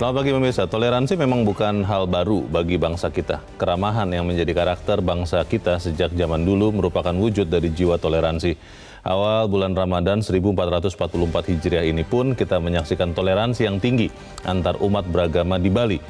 Selamat pagi pemirsa. Toleransi memang bukan hal baru bagi bangsa kita. Keramahan yang menjadi karakter bangsa kita sejak zaman dulu merupakan wujud dari jiwa toleransi. Awal bulan Ramadan 1444 Hijriah ini pun kita menyaksikan toleransi yang tinggi antar umat beragama di Bali.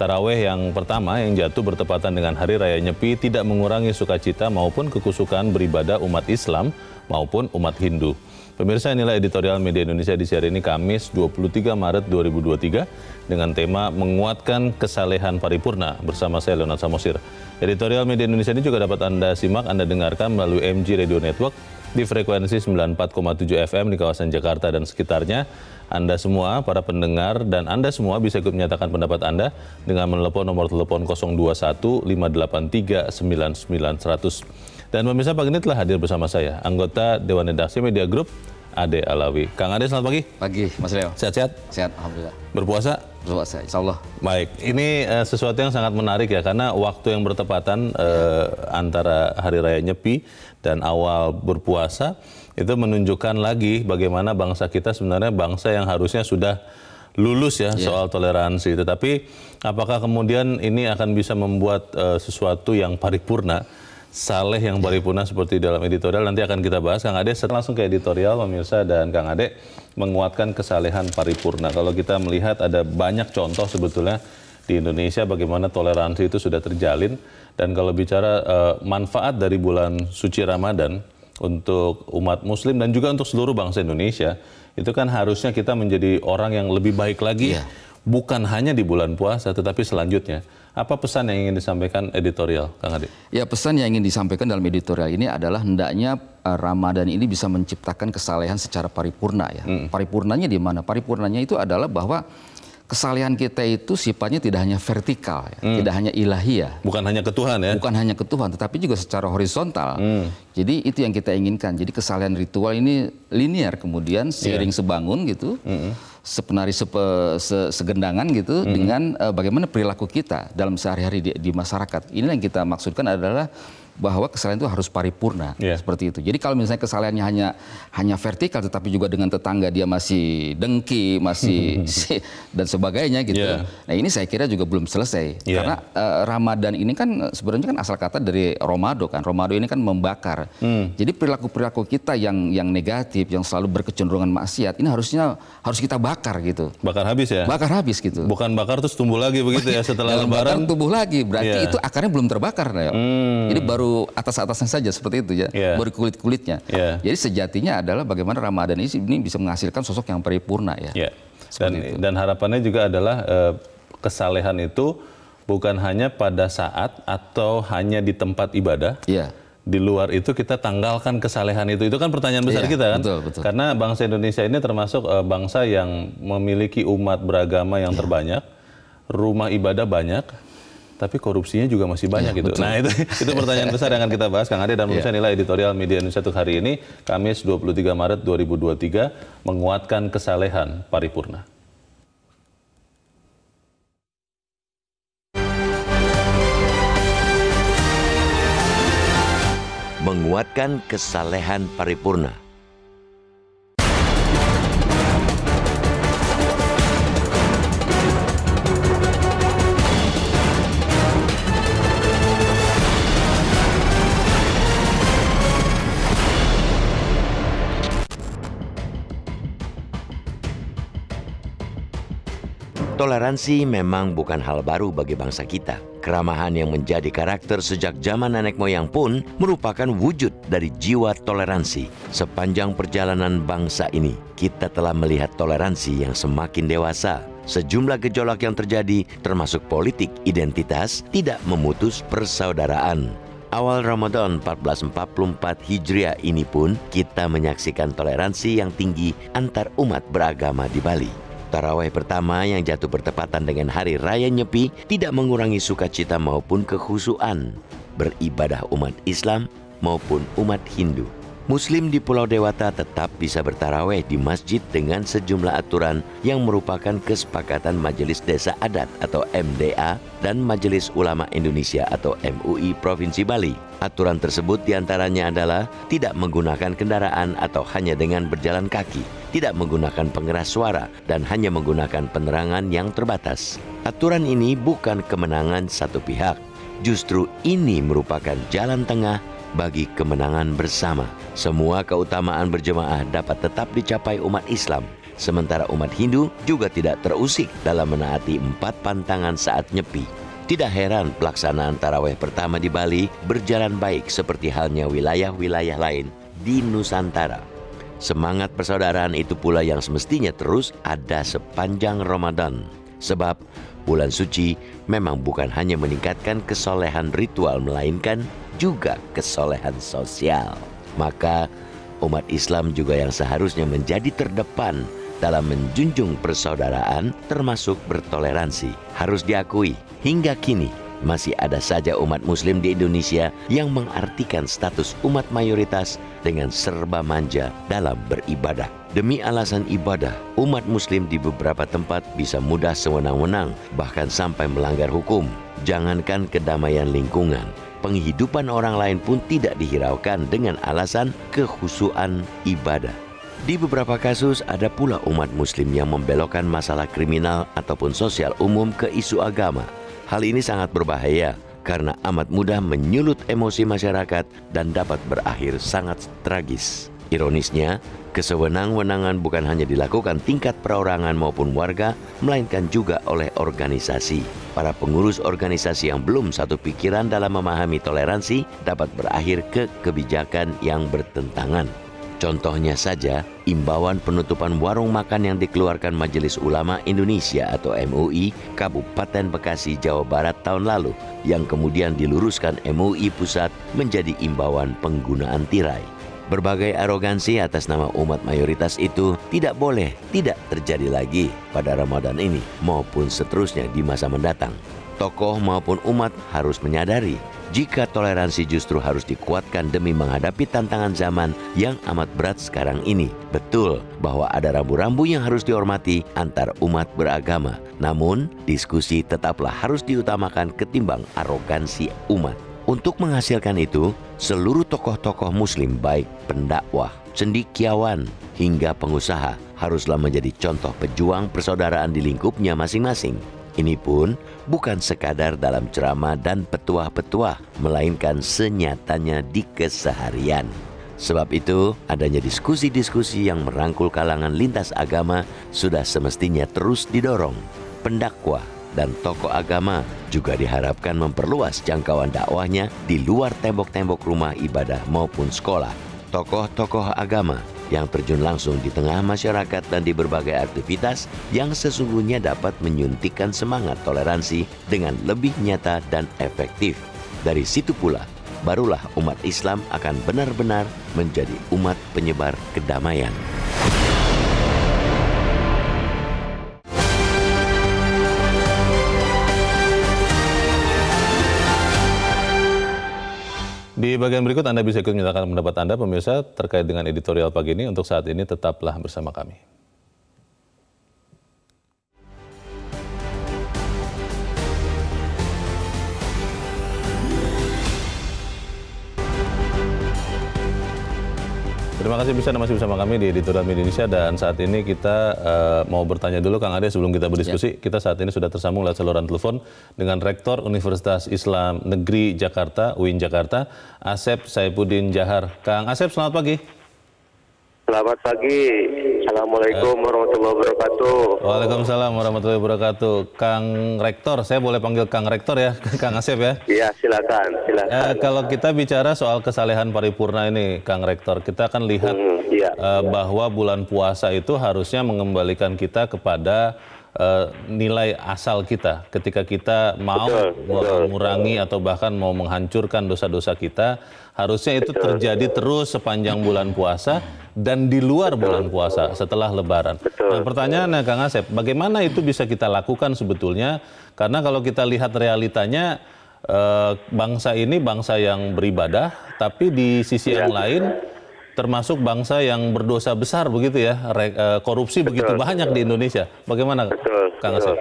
Taraweh yang pertama yang jatuh bertepatan dengan Hari Raya Nyepi tidak mengurangi sukacita maupun kekusukan beribadah umat Islam maupun umat Hindu. Pemirsa inilah editorial media Indonesia di siaran ini Kamis 23 Maret 2023 dengan tema menguatkan kesalehan paripurna bersama saya Leonard Samosir. Editorial media Indonesia ini juga dapat Anda simak, Anda dengarkan melalui MG Radio Network di frekuensi 94,7 FM di kawasan Jakarta dan sekitarnya. Anda semua, para pendengar dan Anda semua bisa ikut menyatakan pendapat Anda dengan menelpon nomor telepon 021 583 99 100. Dan pemirsa pagi ini telah hadir bersama saya, anggota Dewan Redaksi Media Group, Ade Alawi. Kang Ade, selamat pagi. Pagi, Mas Leo. Sehat-sehat? Sehat, Alhamdulillah. Berpuasa? Berpuasa, insya Allah. Baik, ini uh, sesuatu yang sangat menarik ya, karena waktu yang bertepatan uh, antara Hari Raya Nyepi dan awal berpuasa, itu menunjukkan lagi bagaimana bangsa kita sebenarnya bangsa yang harusnya sudah lulus ya yeah. soal toleransi. Tetapi apakah kemudian ini akan bisa membuat uh, sesuatu yang paripurna Saleh yang paripurna seperti dalam editorial nanti akan kita bahas Kang Ade langsung ke editorial pemirsa dan Kang Ade menguatkan kesalehan paripurna. Kalau kita melihat ada banyak contoh sebetulnya di Indonesia bagaimana toleransi itu sudah terjalin dan kalau bicara eh, manfaat dari bulan suci Ramadan untuk umat muslim dan juga untuk seluruh bangsa Indonesia itu kan harusnya kita menjadi orang yang lebih baik lagi yeah. bukan hanya di bulan puasa tetapi selanjutnya apa pesan yang ingin disampaikan editorial, Kang Adi? Ya, pesan yang ingin disampaikan dalam editorial ini adalah hendaknya e, Ramadan ini bisa menciptakan kesalehan secara paripurna ya. Hmm. Paripurnanya di mana? Paripurnanya itu adalah bahwa kesalehan kita itu sifatnya tidak hanya vertikal, ya. hmm. tidak hanya ilahiyah. Bukan hanya ke Tuhan ya? Bukan hanya ke Tuhan, tetapi juga secara horizontal. Hmm. Jadi itu yang kita inginkan. Jadi kesalehan ritual ini linear kemudian seiring yeah. sebangun gitu. Hmm sepenari sepe, se, segendangan gitu -hmm. dengan uh, bagaimana perilaku kita dalam sehari-hari di, di masyarakat. Ini yang kita maksudkan adalah bahwa kesalahan itu harus paripurna yeah. seperti itu. Jadi kalau misalnya kesalahannya hanya hanya vertikal tetapi juga dengan tetangga dia masih dengki, masih dan sebagainya gitu. Yeah. Nah, ini saya kira juga belum selesai yeah. karena uh, Ramadan ini kan eh, sebenarnya kan asal kata dari Romado kan. Romado ini kan membakar. Mm. Jadi perilaku-perilaku kita yang yang negatif, yang selalu berkecenderungan maksiat ini harusnya harus kita bakar gitu. Bakar habis ya? Bakar habis gitu. Bukan bakar terus tumbuh lagi begitu ya setelah lebaran. Bakar tumbuh lagi berarti yeah. itu akarnya belum terbakar ya. Mm. Jadi baru baru atas-atasnya saja seperti itu ya, yeah. baru kulit-kulitnya. Yeah. Jadi sejatinya adalah bagaimana Ramadan ini bisa menghasilkan sosok yang paripurna ya. Yeah. Iya. Dan, dan harapannya juga adalah e, kesalehan itu bukan hanya pada saat atau hanya di tempat ibadah. Yeah di luar itu kita tanggalkan kesalehan itu. Itu kan pertanyaan besar yeah, kita kan. Betul, betul. Karena bangsa Indonesia ini termasuk e, bangsa yang memiliki umat beragama yang yeah. terbanyak, rumah ibadah banyak, tapi korupsinya juga masih banyak ya, gitu. Betul. Nah, itu itu pertanyaan besar yang akan kita bahas Kang Ade dan pemirsa ya. nilai editorial Media Indonesia untuk hari ini Kamis 23 Maret 2023 menguatkan kesalehan paripurna. Menguatkan kesalehan paripurna. Toleransi memang bukan hal baru bagi bangsa kita. Keramahan yang menjadi karakter sejak zaman nenek moyang pun merupakan wujud dari jiwa toleransi. Sepanjang perjalanan bangsa ini, kita telah melihat toleransi yang semakin dewasa. Sejumlah gejolak yang terjadi, termasuk politik identitas, tidak memutus persaudaraan. Awal Ramadan 1444 Hijriah ini pun kita menyaksikan toleransi yang tinggi antar umat beragama di Bali. Taraweh pertama yang jatuh bertepatan dengan Hari Raya Nyepi tidak mengurangi sukacita maupun kekhusuan beribadah umat Islam maupun umat Hindu. Muslim di Pulau Dewata tetap bisa bertaraweh di masjid dengan sejumlah aturan yang merupakan kesepakatan Majelis Desa Adat atau MDA dan Majelis Ulama Indonesia atau MUI Provinsi Bali. Aturan tersebut diantaranya adalah tidak menggunakan kendaraan atau hanya dengan berjalan kaki, tidak menggunakan pengeras suara, dan hanya menggunakan penerangan yang terbatas. Aturan ini bukan kemenangan satu pihak, justru ini merupakan jalan tengah bagi kemenangan bersama. Semua keutamaan berjemaah dapat tetap dicapai umat Islam, sementara umat Hindu juga tidak terusik dalam menaati empat pantangan saat nyepi. Tidak heran pelaksanaan taraweh pertama di Bali berjalan baik seperti halnya wilayah-wilayah lain di Nusantara. Semangat persaudaraan itu pula yang semestinya terus ada sepanjang Ramadan. Sebab bulan suci memang bukan hanya meningkatkan kesolehan ritual melainkan juga kesolehan sosial. Maka umat Islam juga yang seharusnya menjadi terdepan dalam menjunjung persaudaraan termasuk bertoleransi. Harus diakui, hingga kini masih ada saja umat muslim di Indonesia yang mengartikan status umat mayoritas dengan serba manja dalam beribadah. Demi alasan ibadah, umat muslim di beberapa tempat bisa mudah sewenang-wenang bahkan sampai melanggar hukum. Jangankan kedamaian lingkungan, penghidupan orang lain pun tidak dihiraukan dengan alasan kehusuan ibadah. Di beberapa kasus ada pula umat muslim yang membelokkan masalah kriminal ataupun sosial umum ke isu agama. Hal ini sangat berbahaya karena amat mudah menyulut emosi masyarakat dan dapat berakhir sangat tragis. Ironisnya, kesewenang-wenangan bukan hanya dilakukan tingkat perorangan maupun warga, melainkan juga oleh organisasi. Para pengurus organisasi yang belum satu pikiran dalam memahami toleransi dapat berakhir ke kebijakan yang bertentangan. Contohnya saja, imbauan penutupan warung makan yang dikeluarkan Majelis Ulama Indonesia atau MUI Kabupaten Bekasi, Jawa Barat tahun lalu yang kemudian diluruskan MUI Pusat menjadi imbauan penggunaan tirai. Berbagai arogansi atas nama umat mayoritas itu tidak boleh tidak terjadi lagi pada Ramadan ini maupun seterusnya di masa mendatang. Tokoh maupun umat harus menyadari jika toleransi justru harus dikuatkan demi menghadapi tantangan zaman yang amat berat sekarang ini. Betul bahwa ada rambu-rambu yang harus dihormati antar umat beragama. Namun, diskusi tetaplah harus diutamakan ketimbang arogansi umat. Untuk menghasilkan itu, seluruh tokoh-tokoh muslim baik pendakwah, cendikiawan, hingga pengusaha haruslah menjadi contoh pejuang persaudaraan di lingkupnya masing-masing. Ini pun bukan sekadar dalam ceramah dan petuah-petuah, melainkan senyatanya di keseharian. Sebab itu, adanya diskusi-diskusi yang merangkul kalangan lintas agama sudah semestinya terus didorong. Pendakwah dan tokoh agama juga diharapkan memperluas jangkauan dakwahnya di luar tembok-tembok rumah ibadah maupun sekolah. Tokoh-tokoh agama yang terjun langsung di tengah masyarakat dan di berbagai aktivitas yang sesungguhnya dapat menyuntikkan semangat toleransi dengan lebih nyata dan efektif. Dari situ pula, barulah umat Islam akan benar-benar menjadi umat penyebar kedamaian. Di bagian berikut Anda bisa ikut menyatakan pendapat Anda pemirsa terkait dengan editorial pagi ini. Untuk saat ini tetaplah bersama kami. Terima kasih bisa masih bersama kami di Editorial Media Indonesia dan saat ini kita uh, mau bertanya dulu Kang Ade sebelum kita berdiskusi. Ya. Kita saat ini sudah tersambung lewat saluran telepon dengan Rektor Universitas Islam Negeri Jakarta, UIN Jakarta, Asep Saipudin Jahar. Kang Asep, selamat pagi. Selamat pagi. Assalamualaikum warahmatullahi wabarakatuh. Waalaikumsalam warahmatullahi wabarakatuh. Kang Rektor, saya boleh panggil Kang Rektor ya, Kang Asep ya? Iya, silakan, silakan. Eh, kalau kita bicara soal kesalehan paripurna ini, Kang Rektor, kita akan lihat hmm, iya, eh, bahwa bulan puasa itu harusnya mengembalikan kita kepada uh, nilai asal kita ketika kita mau betul, mengurangi betul. atau bahkan mau menghancurkan dosa-dosa kita harusnya itu betul, terjadi betul. terus sepanjang bulan puasa dan di luar betul. bulan puasa setelah lebaran. Betul, nah pertanyaannya Kang Asep, bagaimana itu bisa kita lakukan sebetulnya? Karena kalau kita lihat realitanya uh, bangsa ini bangsa yang beribadah, tapi di sisi ya. yang lain termasuk bangsa yang berdosa besar begitu ya, e, korupsi betul, begitu banyak betul. di Indonesia. Bagaimana, betul, Kang Asep?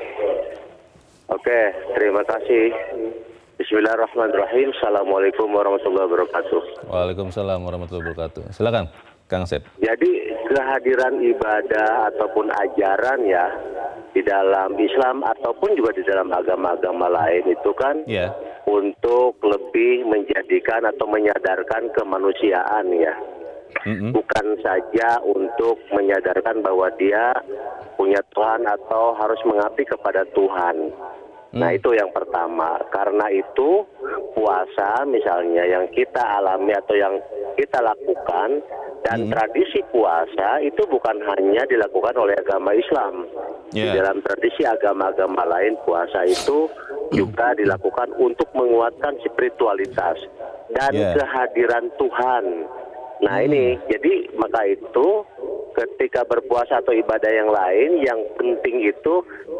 Oke, terima kasih. Bismillahirrahmanirrahim. Assalamualaikum warahmatullahi wabarakatuh. Waalaikumsalam warahmatullahi wabarakatuh. Silakan, Kang Set. Jadi kehadiran ibadah ataupun ajaran ya di dalam Islam ataupun juga di dalam agama-agama lain itu kan yeah. untuk lebih menjadikan atau menyadarkan kemanusiaan ya mm-hmm. bukan saja untuk menyadarkan bahwa dia punya Tuhan atau harus mengabdi kepada Tuhan. Mm. Nah, itu yang pertama. Karena itu, puasa misalnya yang kita alami atau yang kita lakukan dan mm. tradisi puasa itu bukan hanya dilakukan oleh agama Islam. Yeah. Di dalam tradisi agama-agama lain puasa itu juga mm. dilakukan untuk menguatkan spiritualitas dan yeah. kehadiran Tuhan Nah ini, hmm. jadi maka itu ketika berpuasa atau ibadah yang lain, yang penting itu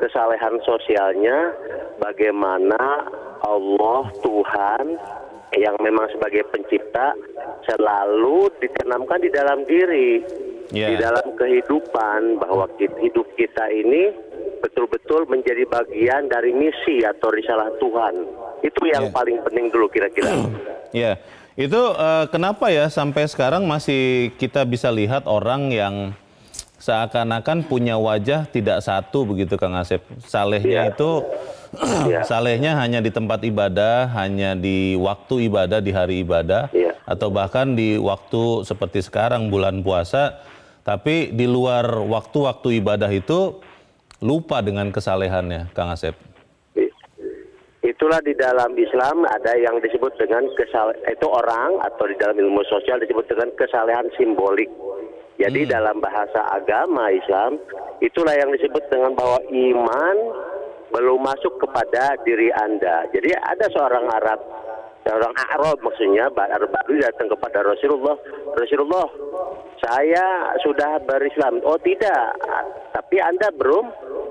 kesalehan sosialnya, bagaimana Allah Tuhan yang memang sebagai pencipta selalu ditanamkan di dalam diri, yeah. di ya. dalam kehidupan bahwa hidup kita ini betul-betul menjadi bagian dari misi atau risalah Tuhan. Itu yang yeah. paling penting dulu kira-kira. Ya. yeah. Itu uh, kenapa ya sampai sekarang masih kita bisa lihat orang yang seakan-akan punya wajah tidak satu begitu Kang Asep. Salehnya yeah. itu yeah. Iya. salehnya hanya di tempat ibadah, hanya di waktu ibadah, di hari ibadah yeah. atau bahkan di waktu seperti sekarang bulan puasa, tapi di luar waktu-waktu ibadah itu lupa dengan kesalehannya Kang Asep. Itulah di dalam Islam ada yang disebut dengan kesal itu orang atau di dalam ilmu sosial disebut dengan kesalehan simbolik. Jadi hmm. dalam bahasa agama Islam itulah yang disebut dengan bahwa iman belum masuk kepada diri Anda. Jadi ada seorang Arab orang Arab maksudnya Arab baru datang kepada Rasulullah Rasulullah saya sudah berislam oh tidak tapi anda belum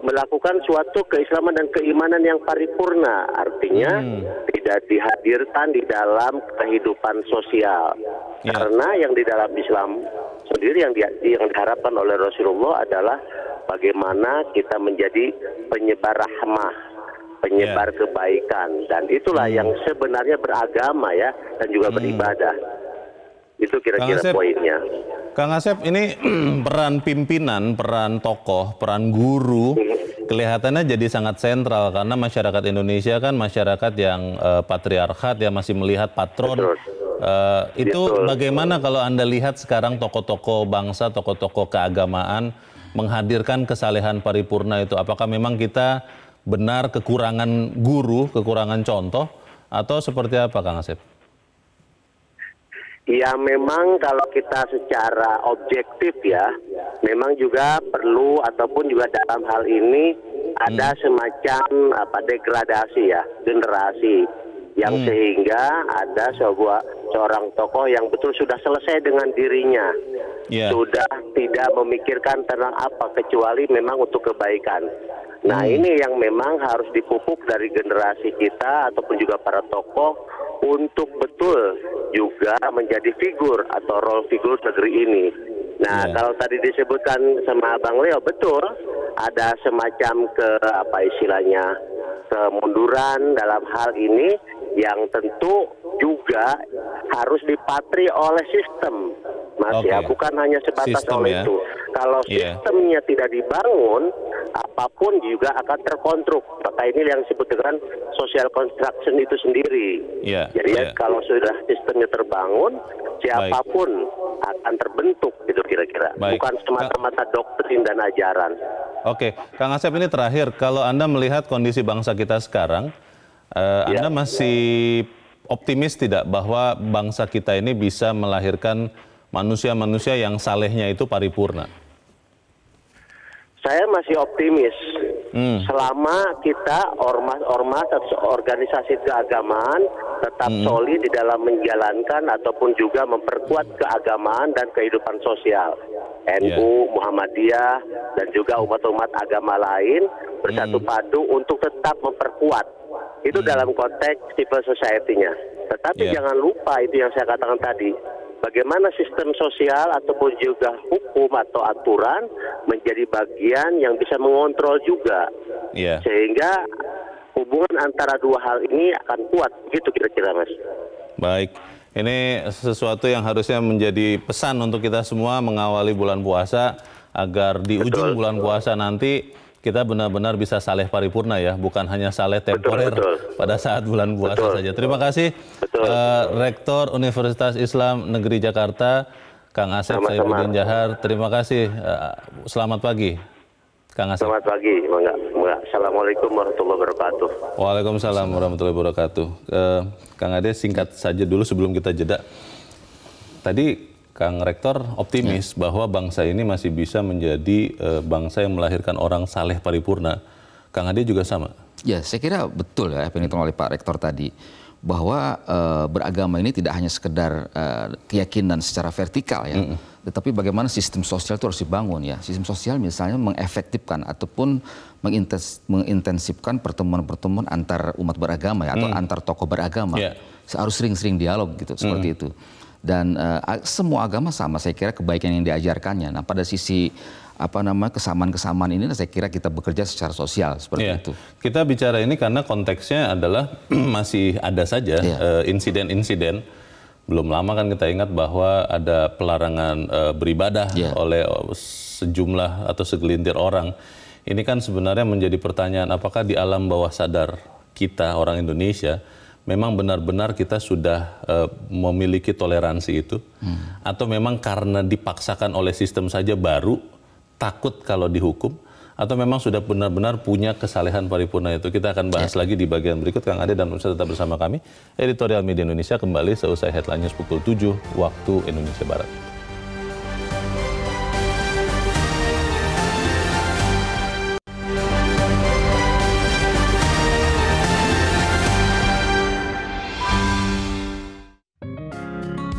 melakukan suatu keislaman dan keimanan yang paripurna artinya hmm. tidak dihadirkan di dalam kehidupan sosial yeah. karena yang di dalam Islam sendiri yang di, yang diharapkan oleh Rasulullah adalah bagaimana kita menjadi penyebar rahmah penyebar yeah. Ya, ya. kebaikan dan itulah hmm. yang sebenarnya beragama ya dan juga hmm. beribadah. Itu kira-kira poinnya. Kang Asep, ini peran pimpinan, peran tokoh, peran guru hmm. kelihatannya jadi sangat sentral karena masyarakat Indonesia kan masyarakat yang uh, patriarkat ya masih melihat patron. Uh, itu Betul. bagaimana kalau Anda lihat sekarang tokoh-tokoh bangsa, tokoh-tokoh keagamaan menghadirkan kesalehan paripurna itu apakah memang kita benar kekurangan guru, kekurangan contoh, atau seperti apa Kang Asep? Ya memang kalau kita secara objektif ya, memang juga perlu ataupun juga dalam hal ini ada hmm. semacam apa degradasi ya, generasi yang hmm. sehingga ada sebuah seorang tokoh yang betul sudah selesai dengan dirinya. Yeah. Sudah tidak memikirkan tentang apa kecuali memang untuk kebaikan. Nah hmm. ini yang memang harus dipupuk dari generasi kita ataupun juga para tokoh untuk betul juga menjadi figur atau role figur negeri ini. Nah, yeah. kalau tadi disebutkan sama Bang Leo betul ada semacam ke apa istilahnya kemunduran dalam hal ini yang tentu juga harus dipatri oleh sistem. Mas okay. ya, bukan hanya sebatas sistem, oleh ya. itu. Kalau yeah. sistemnya tidak dibangun, apapun juga akan terkontruk. Maka ini yang disebut dengan social construction itu sendiri. Yeah, Jadi yeah. Ya. kalau sudah sistemnya terbangun, siapapun Baik. akan terbentuk itu kira-kira. Bukan semata-mata doktrin dan ajaran. Oke, Kang Asep ini terakhir. Kalau Anda melihat kondisi bangsa kita sekarang, uh, eh, yeah. Anda masih optimis tidak bahwa bangsa kita ini bisa melahirkan manusia-manusia yang salehnya itu paripurna? Saya masih optimis. Hmm. Selama kita ormas-ormas atau organisasi keagamaan tetap hmm. solid di dalam menjalankan ataupun juga memperkuat keagamaan dan kehidupan sosial. Iya. NU, Muhammadiyah, dan juga umat-umat agama lain bersatu hmm. padu untuk tetap memperkuat. Itu hmm. dalam konteks civil society-nya. Tetapi yeah. jangan lupa itu yang saya katakan tadi bagaimana sistem sosial ataupun juga hukum atau aturan menjadi bagian yang bisa mengontrol juga. Yeah. Sehingga hubungan antara dua hal ini akan kuat gitu kira-kira Mas. Baik. Ini sesuatu yang harusnya menjadi pesan untuk kita semua mengawali bulan puasa agar di Betul. ujung bulan puasa nanti kita benar-benar bisa saleh paripurna ya, bukan hanya saleh temporer betul, betul. pada saat bulan puasa saja. Terima kasih betul, uh, Rektor Universitas Islam Negeri Jakarta, Kang Asep Saibudin Jahar. Terima kasih. Uh, selamat pagi. Kang Asep. Selamat pagi, Assalamualaikum warahmatullahi wabarakatuh. Waalaikumsalam warahmatullahi wabarakatuh. Uh, Kang Ade singkat saja dulu sebelum kita jeda. Tadi Kang Rektor optimis ya. bahwa bangsa ini masih bisa menjadi uh, bangsa yang melahirkan orang saleh paripurna. Kang Ade juga sama. Ya, saya kira betul ya apa yang oleh Pak Rektor tadi bahwa e, beragama ini tidak hanya sekedar e, keyakinan secara vertikal ya. Mm -mm. Tetapi bagaimana sistem sosial itu harus dibangun ya. Sistem sosial misalnya mengefektifkan ataupun mengintens, mengintensifkan pertemuan-pertemuan antar umat beragama ya, atau mm. antar tokoh beragama. Yeah. Harus sering-sering dialog gitu seperti mm. itu dan uh, semua agama sama saya kira kebaikan yang diajarkannya. Nah pada sisi apa nama kesamaan-kesamaan ini saya kira kita bekerja secara sosial seperti ya. itu. Kita bicara ini karena konteksnya adalah masih ada saja iya. eh, insiden-insiden. ya. Uh, Belum lama kan kita ingat bahwa ada pelarangan uh, beribadah ya. oleh sejumlah atau segelintir orang. Ini kan sebenarnya menjadi pertanyaan apakah di alam bawah sadar kita orang Indonesia memang benar-benar kita sudah uh, memiliki toleransi itu hmm. atau memang karena dipaksakan oleh sistem saja baru takut kalau dihukum atau memang sudah benar-benar punya kesalehan paripurna itu kita akan bahas ya. lagi di bagian berikut Kang Ade dan pemirsa tetap bersama kami editorial media Indonesia kembali seusai headline news pukul 7 waktu Indonesia Barat.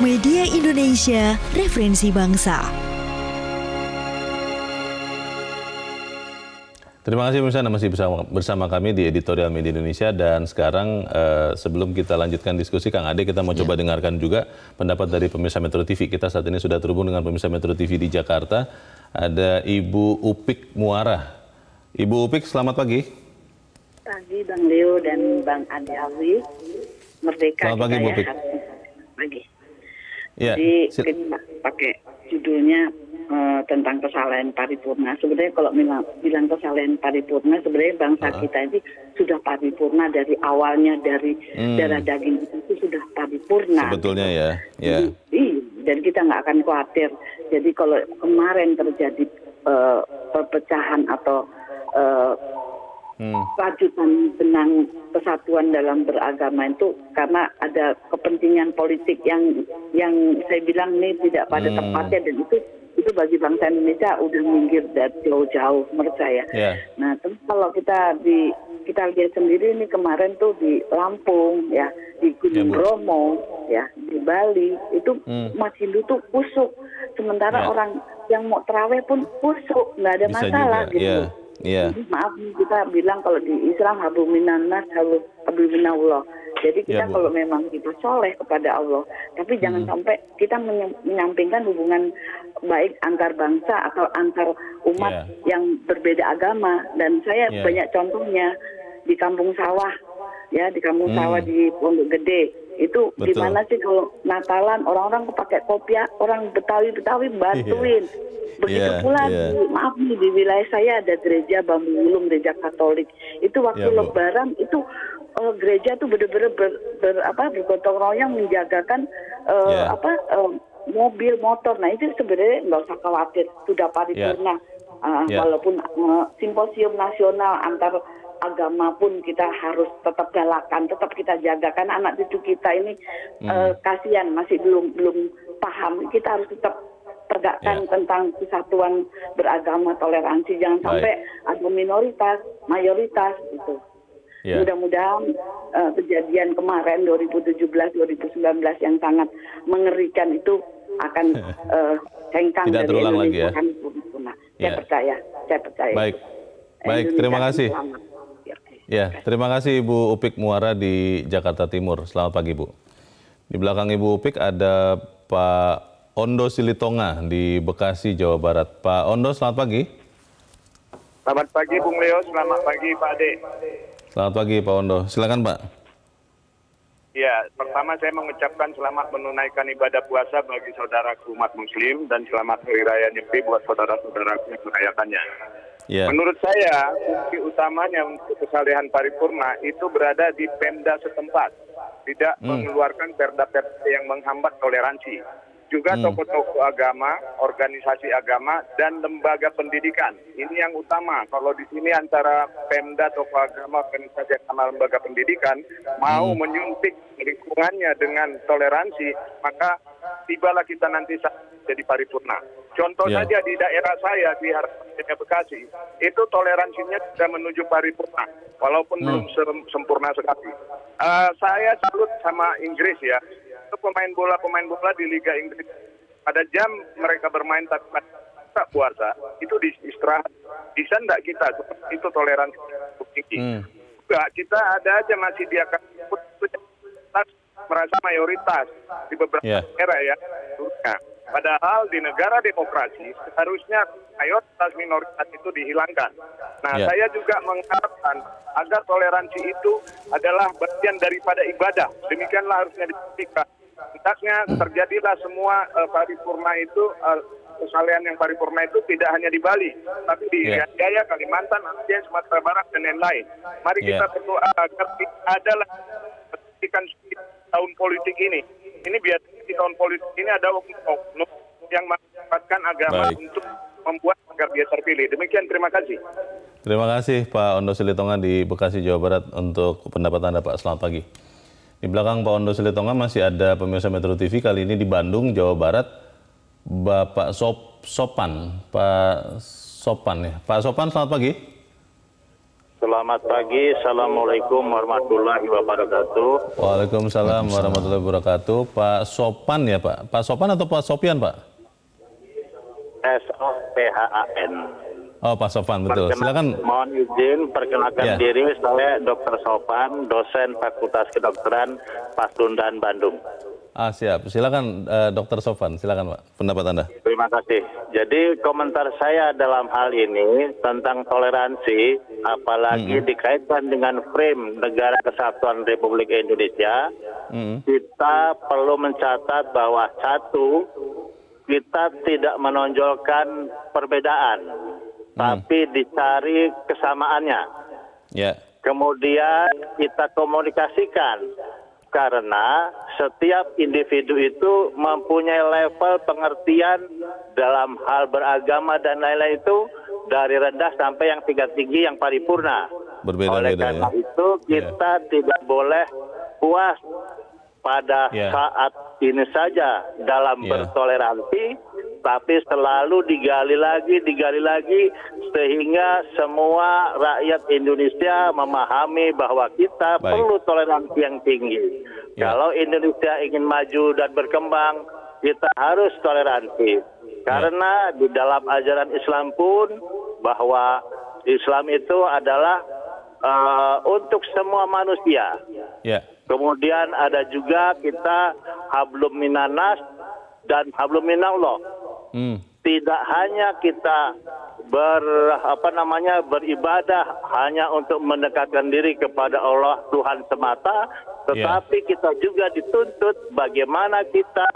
Media Indonesia, referensi bangsa. Terima kasih pemirsa Anda masih bersama, bersama kami di Editorial Media Indonesia dan sekarang eh, sebelum kita lanjutkan diskusi Kang Ade kita mau ya. coba dengarkan juga pendapat dari pemirsa Metro TV. Kita saat ini sudah terhubung dengan pemirsa Metro TV di Jakarta. Ada Ibu Upik Muara. Ibu Upik, selamat pagi. Pagi Bang Leo dan Bang Ade Alwi. Merdeka selamat pagi, Bu ya. Upik. Pagi. Yeah. Jadi Sil mungkin pakai judulnya uh, tentang kesalahan paripurna. Sebenarnya kalau bilang, bilang kesalahan paripurna, sebenarnya bangsa uh -huh. kita ini sudah paripurna dari awalnya dari hmm. darah daging itu sudah paripurna. Sebetulnya gitu. ya. Yeah. Jadi, iya, dan kita nggak akan khawatir. Jadi kalau kemarin terjadi uh, perpecahan atau uh, Hmm. kelanjutan benang persatuan dalam beragama itu karena ada kepentingan politik yang yang saya bilang ini tidak pada hmm. tempatnya dan itu itu bagi bangsa Indonesia udah minggir dari jauh-jauh menurut saya. Yeah. Nah, terus kalau kita di kita lihat sendiri ini kemarin tuh di Lampung ya, di Gunung ya, Bromo ya, di Bali itu hmm. masih itu kusuk. Sementara yeah. orang yang mau terawih pun kusuk, nggak ada Bisa masalah juga. gitu. Yeah Yeah. Maaf kita bilang kalau di Islam habu minanas habu habu minallah. Jadi kita ya, kalau memang kita soleh kepada Allah, tapi jangan hmm. sampai kita menyampingkan hubungan baik antar bangsa atau antar umat yeah. yang berbeda agama. Dan saya yeah. banyak contohnya di kampung sawah, ya di kampung hmm. sawah di Pondok Gede itu Betul. gimana sih kalau Natalan orang-orang pakai kopiah ya? orang Betawi Betawi bantuin yeah. begitu yeah, pula yeah. Di, maaf nih di wilayah saya ada gereja Bambu Wulung gereja Katolik itu waktu yeah, Lebaran Bu. itu uh, gereja tuh bener-bener ber, ber, apa bergotong royong menjagakan uh, eh, yeah. apa uh, mobil motor nah itu sebenarnya nggak usah khawatir sudah paripurna yeah. Iya. uh, yeah. Iya. walaupun uh, simposium nasional antar agama pun kita harus tetap galakan, tetap kita jaga karena anak cucu kita ini hmm. uh, kasihan masih belum belum paham. Kita harus tetap tegakkan yeah. tentang kesatuan beragama toleransi jangan sampai ada minoritas mayoritas Itu yeah. mudah-mudahan uh, kejadian kemarin 2017 2019 yang sangat mengerikan itu akan uh, hengkang tidak dari terulang lagi ya nah, saya yeah. percaya saya percaya baik baik terima kasih selamat. Ya, terima kasih Ibu Upik Muara di Jakarta Timur. Selamat pagi, Bu. Di belakang Ibu Upik ada Pak Ondo Silitonga di Bekasi, Jawa Barat. Pak Ondo, selamat pagi. Selamat pagi, Bung Leo. Selamat pagi, Pak Ade. Selamat pagi, Pak Ondo. Silakan, Pak. Ya, pertama saya mengucapkan selamat menunaikan ibadah puasa bagi saudaraku umat muslim dan selamat Hari Raya Nyepi buat saudara-saudaraku yang merayakannya. Yeah. Menurut saya, fungsi utamanya untuk kesalehan paripurna itu berada di Pemda setempat, tidak mm. mengeluarkan perda-perda yang menghambat toleransi. Juga hmm. tokoh-tokoh agama, organisasi agama, dan lembaga pendidikan. Ini yang utama. Kalau di sini antara Pemda, tokoh agama, organisasi agama, lembaga pendidikan mau hmm. menyuntik lingkungannya dengan toleransi, maka tibalah kita nanti jadi paripurna. Contoh yeah. saja di daerah saya di Harapannya Bekasi, itu toleransinya sudah menuju paripurna, walaupun hmm. belum sempurna sekali. Uh, saya salut sama Inggris ya. Itu pemain bola pemain bola di Liga Inggris pada jam mereka bermain tak tak puasa itu di istirahat bisa enggak kita itu toleransi tinggi hmm. enggak kita ada aja masih dia akan merasa mayoritas di beberapa yeah. daerah ya. Nah, Padahal di negara demokrasi seharusnya mayoritas minoritas itu dihilangkan. Nah, yeah. saya juga mengharapkan agar toleransi itu adalah bagian daripada ibadah. Demikianlah harusnya dipikirkan. Intinya hmm. terjadilah semua uh, paripurna itu uh, yang paripurna itu tidak hanya di Bali, tapi di yeah. Jaya, Kalimantan, Aceh, Sumatera Barat dan lain-lain. Mari yeah. kita berdoa agar adalah pendidikan tahun politik ini. Ini biasanya di tahun politik ini ada oknum yang memanfaatkan agama Baik. untuk membuat agar dia terpilih. Demikian, terima kasih. Terima kasih Pak Ondo Silitonga di Bekasi, Jawa Barat untuk pendapat Anda Pak. Selamat pagi. Di belakang Pak Ondo Silitonga masih ada pemirsa Metro TV kali ini di Bandung, Jawa Barat. Bapak Sop Sopan, Pak Sopan ya. Pak Sopan, selamat pagi. Selamat pagi, Assalamualaikum warahmatullahi wabarakatuh. Waalaikumsalam warahmatullahi wabarakatuh. Pak Sopan ya Pak? Pak Sopan atau Pak Sopian Pak? S-O-P-H-A-N. Oh Pak Sopan, betul. Perkenal, Silakan. Mohon izin perkenalkan ya. diri saya Dr. Sopan, dosen Fakultas Kedokteran Pasundan Bandung. Ah siap. Silakan uh, Dokter Sopan, silakan Pak. Pendapat Anda. Terima kasih. Jadi komentar saya dalam hal ini tentang toleransi, apalagi mm. dikaitkan dengan frame negara kesatuan Republik Indonesia, mm. kita perlu mencatat bahwa satu, kita tidak menonjolkan perbedaan, mm. tapi dicari kesamaannya. Yeah. Kemudian kita komunikasikan karena setiap individu itu mempunyai level pengertian dalam hal beragama dan lain-lain itu dari rendah sampai yang tingkat tinggi yang paripurna. Berbeda Oleh ya. karena ya. itu iya. kita yeah. tidak boleh puas pada yeah. saat ini saja dalam yeah. bertoleransi, tapi selalu digali lagi, digali lagi, sehingga semua rakyat Indonesia memahami bahwa kita Baik. perlu toleransi yang tinggi. Yeah. Kalau Indonesia ingin maju dan berkembang, kita harus toleransi. Ya. Karena yeah. di dalam ajaran Islam pun bahwa Islam itu adalah uh, untuk semua manusia. Yeah. Kemudian ada juga kita hablum minanas dan hablum minallah. Hmm. Tidak hanya kita ber apa namanya beribadah hanya untuk mendekatkan diri kepada Allah Tuhan semata, ya. tetapi yeah. kita juga dituntut bagaimana kita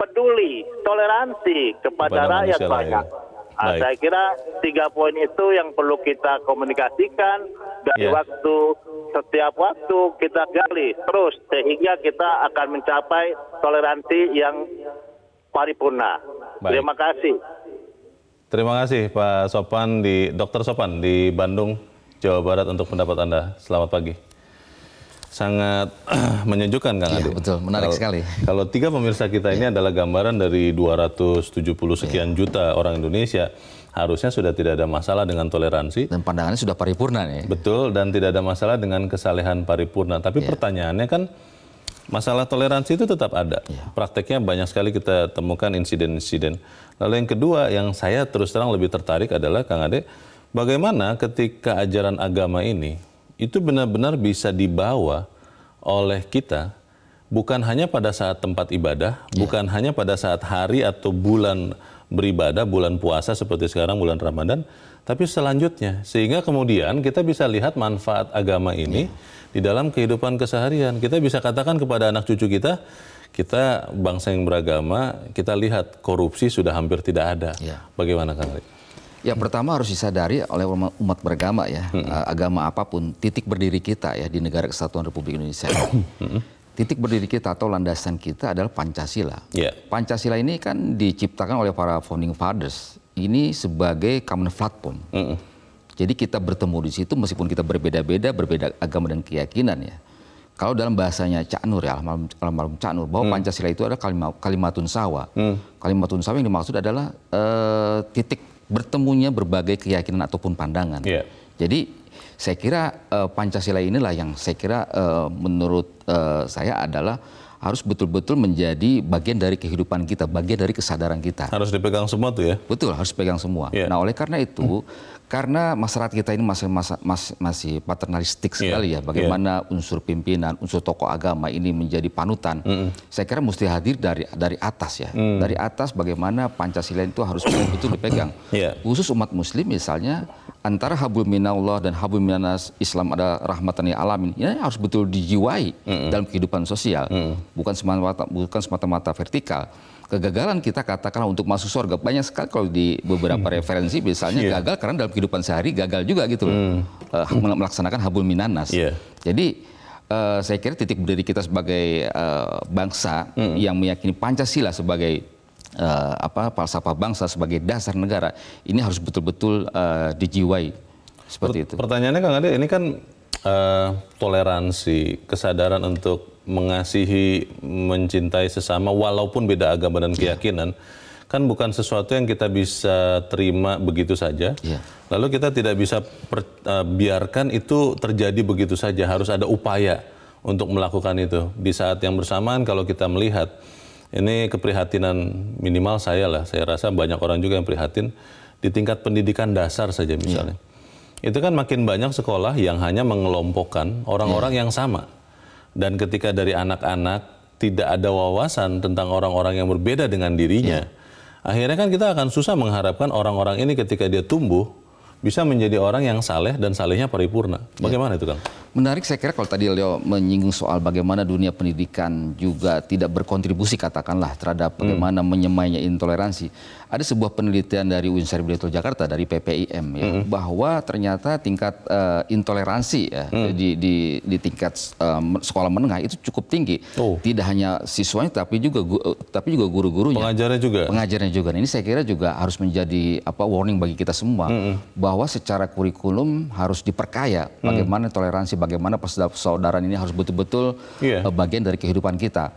peduli, toleransi kepada, kepada rakyat banyak. Nah, saya kira tiga poin itu yang perlu kita komunikasikan dari yeah. waktu setiap waktu kita gali terus sehingga kita akan mencapai toleransi yang paripurna. Baik. Terima kasih. Terima kasih Pak Sopan di Dokter Sopan di Bandung, Jawa Barat untuk pendapat Anda. Selamat pagi. Sangat menyejukkan Kang iya, Adi. Ya, betul, menarik kalau, sekali. Kalau tiga pemirsa kita ini iya. adalah gambaran dari 270 sekian ya. juta orang Indonesia harusnya sudah tidak ada masalah dengan toleransi. Dan pandangannya sudah paripurna nih. Betul, dan tidak ada masalah dengan kesalehan paripurna. Tapi yeah. pertanyaannya kan masalah toleransi itu tetap ada. Yeah. Prakteknya banyak sekali kita temukan insiden-insiden. Lalu yang kedua yang saya terus terang lebih tertarik adalah Kang Ade, bagaimana ketika ajaran agama ini itu benar-benar bisa dibawa oleh kita bukan hanya pada saat tempat ibadah, yeah. bukan hanya pada saat hari atau bulan beribadah bulan puasa seperti sekarang bulan Ramadan, tapi selanjutnya sehingga kemudian kita bisa lihat manfaat agama ini ya. di dalam kehidupan keseharian. Kita bisa katakan kepada anak cucu kita, kita bangsa yang beragama, kita lihat korupsi sudah hampir tidak ada. Ya. Bagaimana Kang Rik? Ya pertama harus disadari oleh umat beragama ya, hmm. agama apapun titik berdiri kita ya di negara kesatuan Republik Indonesia titik berdiri kita atau landasan kita adalah Pancasila. Yeah. Pancasila ini kan diciptakan oleh para founding fathers. Ini sebagai common platform. Mm -mm. Jadi kita bertemu di situ meskipun kita berbeda-beda, berbeda agama dan keyakinan ya. Kalau dalam bahasanya Cak Nur ya, almarhum, almarhum Cak Nur, bahwa hmm. Pancasila itu adalah kalimat, kalimatun sawa. Hmm. Kalimatun sawa yang dimaksud adalah uh, titik bertemunya berbagai keyakinan ataupun pandangan. Yeah. Jadi saya kira uh, Pancasila inilah yang saya kira uh, menurut uh, saya adalah harus betul-betul menjadi bagian dari kehidupan kita, bagian dari kesadaran kita. Harus dipegang semua tuh ya? Betul, harus dipegang semua. Yeah. Nah, oleh karena itu, hmm. karena masyarakat kita ini masih masih, masih, masih paternalistik iya, sekali ya, iya. bagaimana yeah. unsur pimpinan, unsur tokoh agama ini menjadi panutan. Mm -mm. Saya kira mesti hadir dari dari atas ya, mm. dari atas bagaimana Pancasila itu harus betul-betul dipegang. Yeah. Khusus umat Muslim misalnya antara habul minallah dan Habul minanas Islam ada rahmatan ya alamin ini harus betul dijiwai mm-hmm. dalam kehidupan sosial mm-hmm. bukan semata bukan semata-mata vertikal kegagalan kita katakanlah untuk masuk surga banyak sekali kalau di beberapa referensi misalnya yeah. gagal karena dalam kehidupan sehari gagal juga gitu loh mm. uh, melaksanakan Habul minanas yeah. jadi uh, saya kira titik berdiri kita sebagai uh, bangsa mm. yang meyakini Pancasila sebagai uh, apa falsafah bangsa sebagai dasar negara ini harus betul-betul uh, dijiwai seperti itu. Pertanyaannya Kang Ade, ini kan uh, toleransi, kesadaran untuk mengasihi, mencintai sesama walaupun beda agama dan iya. keyakinan. Yeah kan bukan sesuatu yang kita bisa terima begitu saja. Yeah. Lalu kita tidak bisa per, uh, biarkan itu terjadi begitu saja. Harus ada upaya untuk melakukan itu. Di saat yang bersamaan, kalau kita melihat ini keprihatinan minimal saya lah. Saya rasa banyak orang juga yang prihatin di tingkat pendidikan dasar saja misalnya. Yeah. Itu kan makin banyak sekolah yang hanya mengelompokkan orang-orang yeah. yang sama. Dan ketika dari anak-anak tidak ada wawasan tentang orang-orang yang berbeda dengan dirinya, yeah. akhirnya kan kita akan susah mengharapkan orang-orang ini ketika dia tumbuh bisa menjadi orang yang saleh dan salehnya paripurna. Ya. Bagaimana ya. itu, Kang? Menarik saya kira kalau tadi Leo menyinggung soal bagaimana dunia pendidikan juga tidak berkontribusi katakanlah terhadap hmm. bagaimana hmm. menyemainya intoleransi ada sebuah penelitian dari Unsur Bidetol Jakarta dari PPIM ya mm -hmm. bahwa ternyata tingkat uh, intoleransi ya mm. di, di di tingkat um, sekolah menengah itu cukup tinggi. Oh. Tidak hanya siswanya tapi juga gu, eh, tapi juga guru-gurunya. Pengajarnya juga. Pengajarnya juga. Nah, ini saya kira juga harus menjadi apa warning bagi kita semua mm -hmm. bahwa secara kurikulum harus diperkaya mm. bagaimana mm. toleransi, bagaimana persaudaraan ini harus betul-betul yeah. Iya. bagian dari kehidupan kita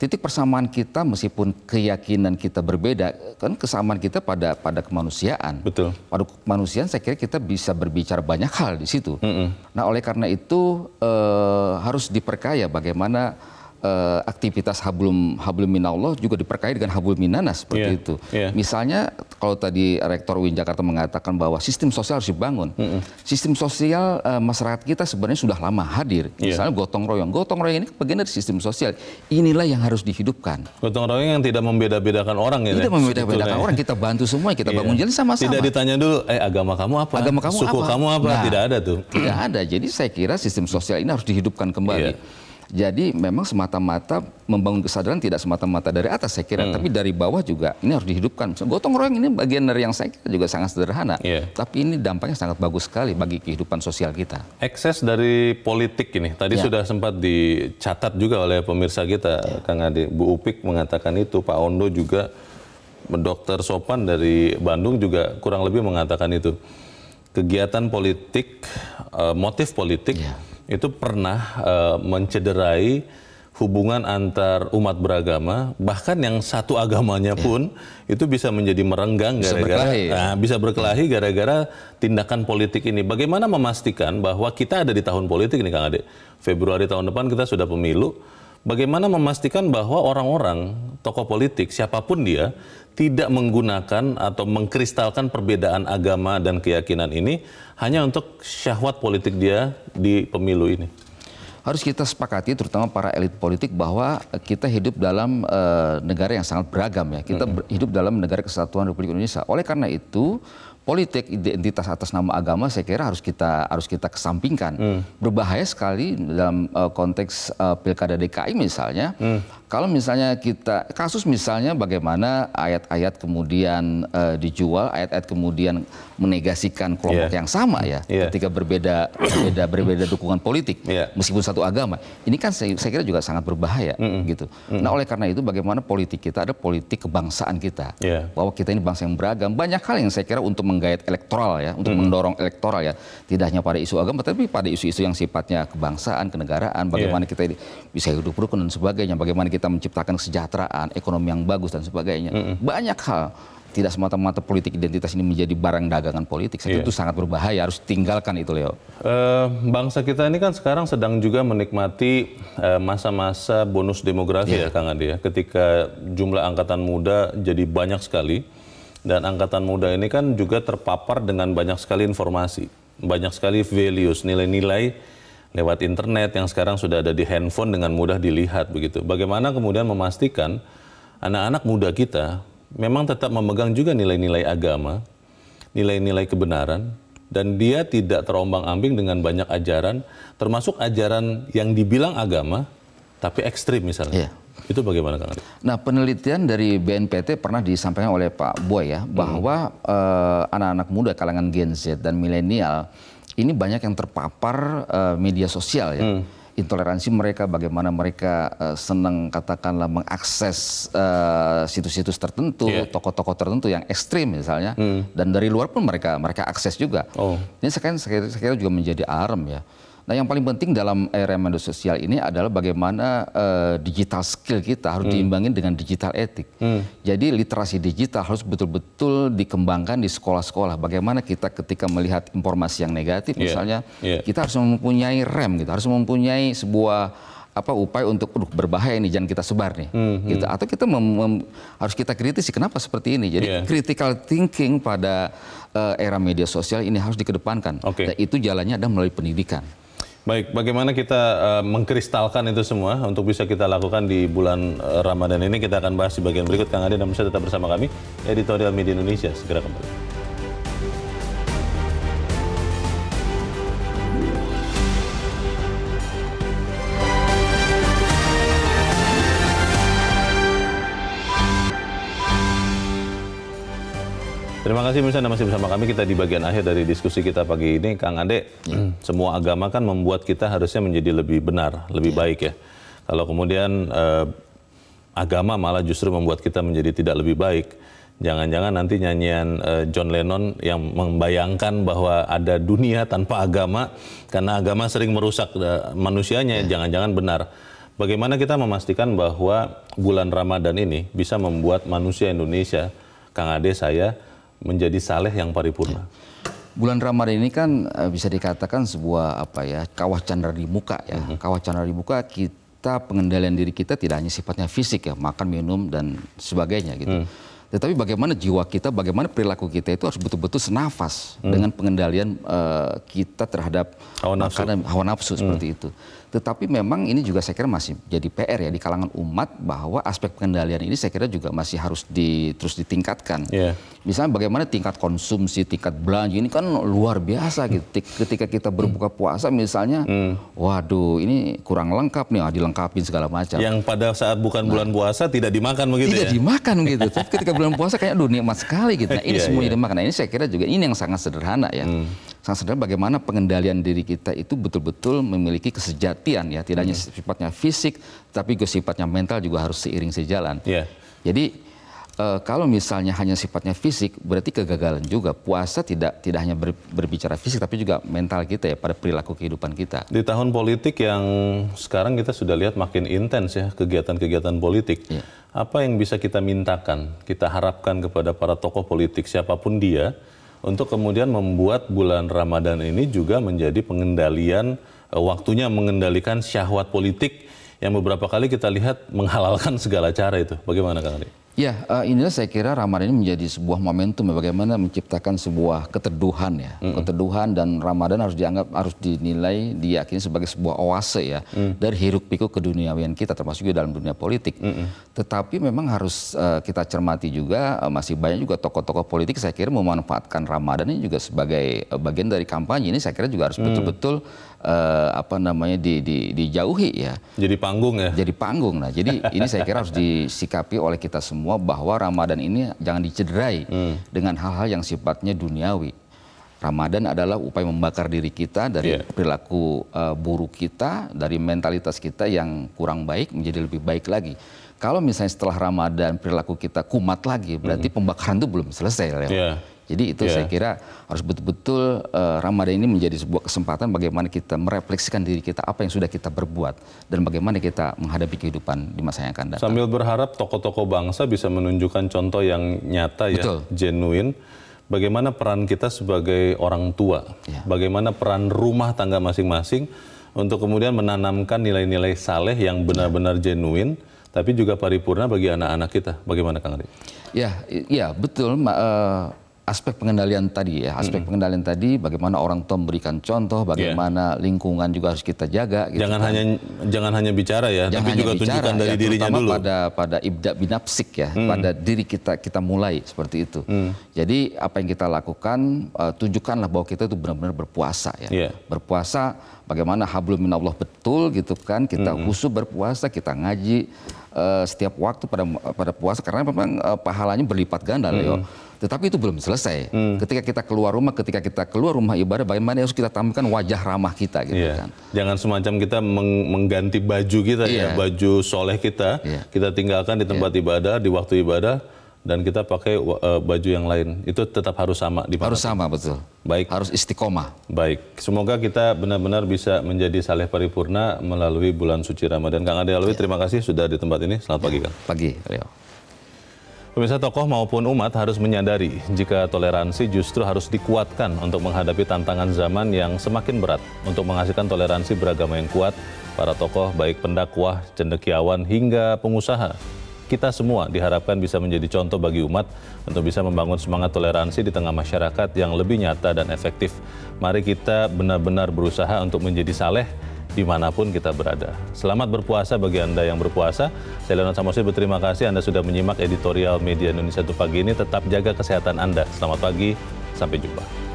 titik persamaan kita meskipun keyakinan kita berbeda kan kesamaan kita pada pada kemanusiaan betul pada kemanusiaan saya kira kita bisa berbicara banyak hal di situ mm -hmm. nah oleh karena itu eh, harus diperkaya bagaimana uh, aktivitas hablum hablum minallah juga diperkaya dengan hablum minanas seperti yeah. itu. Yeah. Misalnya kalau tadi rektor Win Jakarta mengatakan bahwa sistem sosial harus dibangun. Mm -hmm. Sistem sosial uh, masyarakat kita sebenarnya sudah lama hadir. Yeah. Misalnya gotong royong. Gotong royong ini bagian dari sistem sosial. Inilah yang harus dihidupkan. Gotong royong yang tidak membeda-bedakan orang gitu ya. Tidak membeda-bedakan orang, kita bantu semua, kita yeah. bangun jalan sama-sama. Tidak ditanya dulu, eh agama kamu apa? Agama kamu Suku apa? kamu apa? Nah, tidak ada tuh. Tidak ada. Jadi saya kira sistem sosial ini harus dihidupkan kembali. Yeah jadi memang semata-mata membangun kesadaran tidak semata-mata dari atas saya kira, hmm. tapi dari bawah juga ini harus dihidupkan. Misalnya, gotong royong ini bagian dari yang saya kira juga sangat sederhana, yeah. tapi ini dampaknya sangat bagus sekali bagi kehidupan sosial kita. Ekses dari politik ini tadi yeah. sudah sempat dicatat juga oleh pemirsa kita, yeah. Kang Ade. Bu Upik mengatakan itu, Pak Ondo juga, Dokter Sopan dari Bandung juga kurang lebih mengatakan itu. Kegiatan politik, eh, motif politik. Yeah itu pernah e, mencederai hubungan antar umat beragama, bahkan yang satu agamanya iya. pun yeah. itu bisa menjadi merenggang gara-gara bisa nah, bisa berkelahi iya. gara-gara tindakan politik ini. Bagaimana memastikan bahwa kita ada di tahun politik ini Kang Ade? Februari tahun depan kita sudah pemilu bagaimana memastikan bahwa orang-orang, tokoh politik, siapapun dia, tidak menggunakan atau mengkristalkan perbedaan agama dan keyakinan ini hanya untuk syahwat politik dia di pemilu ini? Harus kita sepakati, terutama para elit politik, bahwa kita hidup dalam e, negara yang sangat beragam ya. Kita mm -hmm. hidup dalam negara kesatuan Republik Indonesia. Oleh karena itu, politik, identitas atas nama agama saya kira harus kita harus kita kesampingkan. Hmm. Berbahaya sekali dalam uh, konteks uh, Pilkada DKI misalnya. Hmm. Kalau misalnya kita kasus misalnya bagaimana ayat-ayat kemudian uh, dijual, ayat-ayat kemudian menegasikan kelompok yeah. yang sama ya yeah. ketika berbeda berbeda berbeda dukungan politik yeah. meskipun satu agama. Ini kan saya, saya kira juga sangat berbahaya mm -hmm. gitu. Mm -hmm. Nah, oleh karena itu bagaimana politik kita ada politik kebangsaan kita. Yeah. Bahwa kita ini bangsa yang beragam. Banyak hal yang saya kira untuk menggait elektoral ya, untuk mm -hmm. mendorong elektoral ya, tidak hanya pada isu agama tapi pada isu-isu yang sifatnya kebangsaan, kenegaraan, iya. bagaimana yeah. kita bisa hidup rukun dan sebagainya, bagaimana kita menciptakan kesejahteraan, ekonomi yang bagus dan sebagainya. Mm -hmm. Banyak hal tidak semata-mata politik identitas ini menjadi barang dagangan politik. Saya yeah. Iya. itu sangat berbahaya, harus tinggalkan itu, Leo. Uh, bangsa kita ini kan sekarang sedang juga menikmati eh, masa-masa uh, bonus demografi yeah. ya, Kang Ade ya. Ketika jumlah angkatan muda jadi banyak sekali dan angkatan muda ini kan juga terpapar dengan banyak sekali informasi, banyak sekali values, nilai-nilai lewat internet yang sekarang sudah ada di handphone dengan mudah dilihat begitu. Bagaimana kemudian memastikan anak-anak muda kita memang tetap memegang juga nilai-nilai agama, nilai-nilai kebenaran, dan dia tidak terombang-ambing dengan banyak ajaran, termasuk ajaran yang dibilang agama, tapi ekstrim misalnya. Yeah. Itu bagaimana Kang Arif? Nah penelitian dari BNPT pernah disampaikan oleh Pak Boy ya, hmm. bahwa eh, anak-anak hmm. uh, muda kalangan Gen Z dan milenial ini banyak yang terpapar uh, media sosial ya. Hmm intoleransi mereka, bagaimana mereka uh, senang katakanlah mengakses eh, situs-situs uh, tertentu, iya. toko-toko yeah. tertentu yang ekstrim misalnya, hmm. dan dari luar pun mereka mereka akses juga. Oh. Ini sekian sekian saya kira juga menjadi arm ya. Nah, yang paling penting dalam era media sosial ini adalah bagaimana uh, digital skill kita harus hmm. diimbangin dengan digital etik. Hmm. Jadi literasi digital harus betul-betul dikembangkan di sekolah-sekolah. Bagaimana kita ketika melihat informasi yang negatif yeah. misalnya, yeah. kita harus mempunyai rem kita gitu, harus mempunyai sebuah apa upaya untuk aduh berbahaya ini jangan kita sebar nih hmm, hmm. gitu atau kita mem, mem, harus kita kritisi kenapa seperti ini jadi yeah. critical thinking pada uh, era media sosial ini harus dikedepankan okay. Nah, dan itu jalannya ada melalui pendidikan Baik, bagaimana kita uh, mengkristalkan itu semua untuk bisa kita lakukan di bulan uh, Ramadan ini kita akan bahas di bagian berikut. Kang Adi dan bisa tetap bersama kami, Editorial Media Indonesia. Segera kembali. Terima kasih Mirsa Anda masih bersama kami. Kita di bagian akhir dari diskusi kita pagi ini. Kang Ade, hmm. semua agama kan membuat kita harusnya menjadi lebih benar, lebih baik ya. Kalau kemudian eh, agama malah justru membuat kita menjadi tidak lebih baik. Jangan-jangan nanti nyanyian eh, John Lennon yang membayangkan bahwa ada dunia tanpa agama karena agama sering merusak eh, manusianya, ya. jangan-jangan benar. Bagaimana kita memastikan bahwa bulan Ramadan ini bisa membuat manusia Indonesia, Kang Ade saya menjadi saleh yang paripurna. Bulan Ramadhan ini kan eh, bisa dikatakan sebuah apa ya kawah candra di muka ya. Mm -hmm. Kawah candra di muka kita pengendalian diri kita tidak hanya sifatnya fisik ya, makan, minum dan sebagainya gitu. Mm. Tetapi bagaimana jiwa kita, bagaimana perilaku kita itu harus betul-betul senafas hmm. dengan pengendalian uh, kita terhadap hawa nafsu, makanan, hawa nafsu hmm. seperti itu. Tetapi memang ini juga saya kira masih jadi PR ya di kalangan umat bahwa aspek pengendalian ini saya kira juga masih harus di, terus ditingkatkan. Yeah. Misalnya bagaimana tingkat konsumsi, tingkat belanja ini kan luar biasa gitu. Ketika kita berbuka puasa misalnya, mm. waduh ini kurang lengkap nih, ah, dilengkapi segala macam. Yang pada saat bukan nah, bulan puasa tidak dimakan begitu tidak ya? Tidak dimakan gitu. Tapi ketika bulan puasa kayaknya dunia emas sekali gitu. Nah ini yeah, semuanya yeah. dimakan. Nah ini saya kira juga ini yang sangat sederhana ya. Mm sangat sederhana bagaimana pengendalian diri kita itu betul-betul memiliki kesejatian ya tidak hanya hmm. sifatnya fisik tapi juga sifatnya mental juga harus seiring sejalan yeah. jadi e, kalau misalnya hanya sifatnya fisik berarti kegagalan juga puasa tidak tidak hanya ber, berbicara fisik tapi juga mental kita ya pada perilaku kehidupan kita di tahun politik yang sekarang kita sudah lihat makin intens ya kegiatan-kegiatan politik yeah. apa yang bisa kita mintakan kita harapkan kepada para tokoh politik siapapun dia untuk kemudian membuat bulan Ramadan ini juga menjadi pengendalian eh, waktunya mengendalikan syahwat politik yang beberapa kali kita lihat menghalalkan segala cara itu. Bagaimana Kang Ari? Ya, eh, inilah saya kira Ramadan ini menjadi sebuah momentum ya, bagaimana menciptakan sebuah keteduhan ya, mm. keteduhan dan Ramadan harus dianggap harus dinilai diyakini sebagai sebuah oase ya mm. dari hiruk pikuk ke dunia keduniawian kita termasuk juga dalam dunia politik. Mm -mm. Tetapi memang harus uh, kita cermati juga uh, masih banyak juga tokoh-tokoh politik saya kira memanfaatkan Ramadan ini juga sebagai uh, bagian dari kampanye ini saya kira juga harus mm. betul-betul mm uh, apa namanya di, di, dijauhi ya. Jadi panggung ya. Jadi panggung lah Jadi ini saya kira harus disikapi oleh kita semua bahwa Ramadan ini jangan dicederai hmm. dengan hal-hal yang sifatnya duniawi. Ramadan adalah upaya membakar diri kita dari yeah. perilaku uh, buruk kita, dari mentalitas kita yang kurang baik menjadi lebih baik lagi. Kalau misalnya setelah Ramadan perilaku kita kumat lagi, berarti mm -hmm. pembakaran itu belum selesai. Ya. Yeah. Jadi itu yeah. saya kira harus betul-betul uh, Ramadan ini menjadi sebuah kesempatan bagaimana kita merefleksikan diri kita apa yang sudah kita berbuat dan bagaimana kita menghadapi kehidupan di masa yang akan datang. Sambil berharap tokoh-tokoh bangsa bisa menunjukkan contoh yang nyata ya, betul. genuine bagaimana peran kita sebagai orang tua, ya. bagaimana peran rumah tangga masing-masing untuk kemudian menanamkan nilai-nilai saleh yang benar-benar iya. genuin tapi juga paripurna bagi anak-anak kita. Bagaimana Kang Ri? Ya, ya betul. uh, aspek pengendalian tadi ya, aspek -hmm. pengendalian tadi bagaimana orang tua memberikan contoh, bagaimana yeah. lingkungan juga harus kita jaga. Gitu jangan kan. hanya jangan hanya bicara ya, jangan tapi juga bicara, tunjukkan dari ya, dirinya dulu. pada pada ibda binapsik ya, mm. pada diri kita kita mulai seperti itu. Mm. Jadi apa yang kita lakukan uh, tunjukkanlah bahwa kita itu benar-benar berpuasa ya, yeah. berpuasa bagaimana hablum minallah betul gitu kan kita mm -hmm. khusus berpuasa kita ngaji uh, setiap waktu pada pada puasa karena memang uh, pahalanya berlipat ganda -hmm. loh tetapi itu belum selesai. Hmm. Ketika kita keluar rumah, ketika kita keluar rumah ibadah, bagaimana harus kita tampilkan wajah ramah kita gitu yeah. kan. Jangan semacam kita meng mengganti baju kita yeah. ya, iya. baju soleh kita, yeah. kita tinggalkan di tempat yeah. ibadah, di waktu ibadah, dan kita pakai uh, baju yang lain itu tetap harus sama di harus sama betul baik harus istiqomah baik semoga kita benar-benar bisa menjadi saleh paripurna melalui bulan suci Ramadan Kang Ade Alwi yeah. terima kasih sudah di tempat ini selamat yeah. pagi Kang pagi Rio. Pemirsa tokoh maupun umat harus menyadari jika toleransi justru harus dikuatkan untuk menghadapi tantangan zaman yang semakin berat. Untuk menghasilkan toleransi beragama yang kuat, para tokoh baik pendakwah, cendekiawan, hingga pengusaha. Kita semua diharapkan bisa menjadi contoh bagi umat untuk bisa membangun semangat toleransi di tengah masyarakat yang lebih nyata dan efektif. Mari kita benar-benar berusaha untuk menjadi saleh dimanapun kita berada. Selamat berpuasa bagi Anda yang berpuasa. Saya Leonard Samosir berterima kasih Anda sudah menyimak editorial Media Indonesia untuk pagi ini. Tetap jaga kesehatan Anda. Selamat pagi, sampai jumpa.